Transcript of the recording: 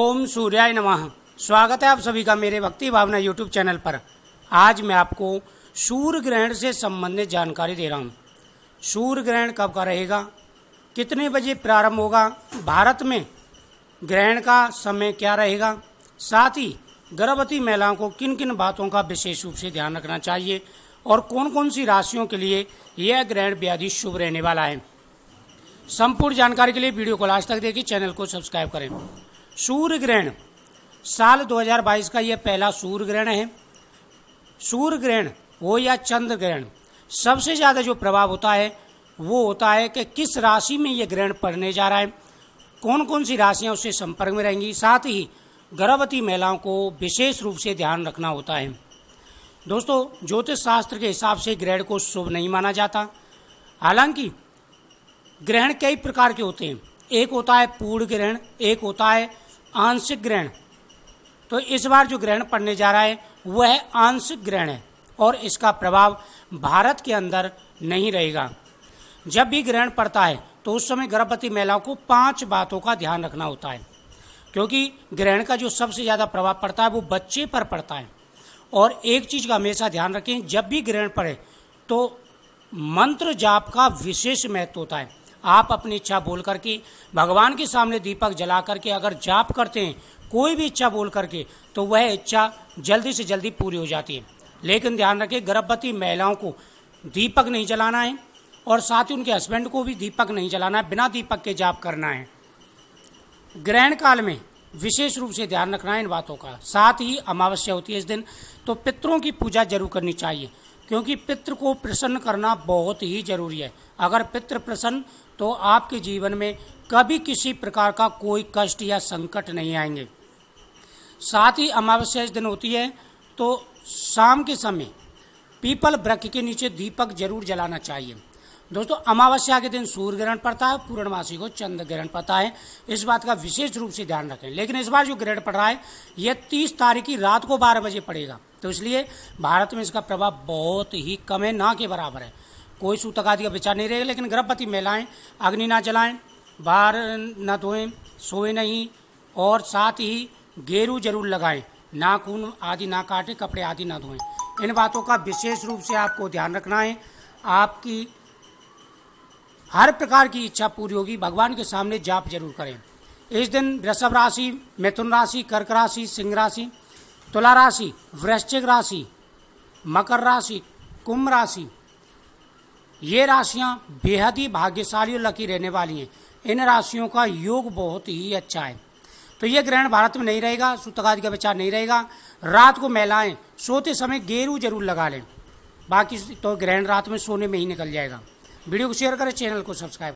ओम सूर्याय नमः स्वागत है आप सभी का मेरे भक्ति भावना यूट्यूब चैनल पर आज मैं आपको सूर्य ग्रहण से संबंधित जानकारी दे रहा हूँ सूर्य ग्रहण कब का रहेगा कितने बजे प्रारंभ होगा भारत में ग्रहण का समय क्या रहेगा साथ ही गर्भवती महिलाओं को किन किन बातों का विशेष रूप से ध्यान रखना चाहिए और कौन कौन सी राशियों के लिए यह ग्रहण व्याधि शुभ रहने वाला है संपूर्ण जानकारी के लिए वीडियो को लास्ट तक देखिए चैनल को सब्सक्राइब करें सूर्य ग्रहण साल 2022 का यह पहला सूर्य ग्रहण है सूर्य ग्रहण हो या चंद्र ग्रहण सबसे ज़्यादा जो प्रभाव होता है वो होता है कि किस राशि में यह ग्रहण पड़ने जा रहा है कौन कौन सी राशियां उससे संपर्क में रहेंगी साथ ही गर्भवती महिलाओं को विशेष रूप से ध्यान रखना होता है दोस्तों ज्योतिष शास्त्र के हिसाब से ग्रहण को शुभ नहीं माना जाता हालांकि ग्रहण कई प्रकार के होते हैं एक होता है पूर्ण ग्रहण एक होता है आंशिक ग्रहण तो इस बार जो ग्रहण पड़ने जा रहा है वह है आंशिक ग्रहण है और इसका प्रभाव भारत के अंदर नहीं रहेगा जब भी ग्रहण पड़ता है तो उस समय गर्भवती महिलाओं को पांच बातों का ध्यान रखना होता है क्योंकि ग्रहण का जो सबसे ज़्यादा प्रभाव पड़ता है वो बच्चे पर पड़ता है और एक चीज़ का हमेशा ध्यान रखें जब भी ग्रहण पड़े तो मंत्र जाप का विशेष महत्व होता है आप अपनी इच्छा बोल करके भगवान के सामने दीपक जला करके अगर जाप करते हैं कोई भी इच्छा बोल करके तो वह इच्छा जल्दी से जल्दी पूरी हो जाती है लेकिन ध्यान रखें गर्भवती महिलाओं को दीपक नहीं जलाना है और साथ ही उनके हस्बैंड को भी दीपक नहीं जलाना है बिना दीपक के जाप करना है ग्रहण काल में विशेष रूप से ध्यान रखना है इन बातों का साथ ही अमावस्या होती है इस दिन तो पितरों की पूजा जरूर करनी चाहिए क्योंकि पितृ को प्रसन्न करना बहुत ही जरूरी है अगर पितृ प्रसन्न तो आपके जीवन में कभी किसी प्रकार का कोई कष्ट या संकट नहीं आएंगे साथ ही अमावस्या दिन होती है तो शाम के समय पीपल वृक्ष के नीचे दीपक जरूर जलाना चाहिए दोस्तों अमावस्या के दिन सूर्य ग्रहण पड़ता है पूर्णमासी को चंद्र ग्रहण पड़ता है इस बात का विशेष रूप से ध्यान रखें लेकिन इस बार जो ग्रहण पड़ रहा है यह तीस तारीख की रात को बारह बजे पड़ेगा तो इसलिए भारत में इसका प्रभाव बहुत ही कम है ना के बराबर है कोई सूतक आदि का विचार नहीं रहेगा लेकिन गर्भवती महिलाएं अग्नि ना जलाएं बाहर ना धोएं सोए नहीं और साथ ही गेरू जरूर लगाएं नाखून आदि ना काटें कपड़े आदि ना धोएं इन बातों का विशेष रूप से आपको ध्यान रखना है आपकी हर प्रकार की इच्छा पूरी होगी भगवान के सामने जाप जरूर करें इस दिन वृषभ राशि मिथुन राशि कर्क राशि सिंह राशि तुला राशि वृश्चिक राशि मकर राशि कुंभ राशि ये राशियाँ बेहद ही भाग्यशाली और लकी रहने वाली हैं इन राशियों का योग बहुत ही अच्छा है तो ये ग्रहण भारत में नहीं रहेगा सूतकादि का विचार नहीं रहेगा रात को महिलाएं सोते समय गेरू जरूर लगा लें बाकी तो ग्रहण रात में सोने में ही निकल जाएगा वीडियो को शेयर करें चैनल को सब्सक्राइब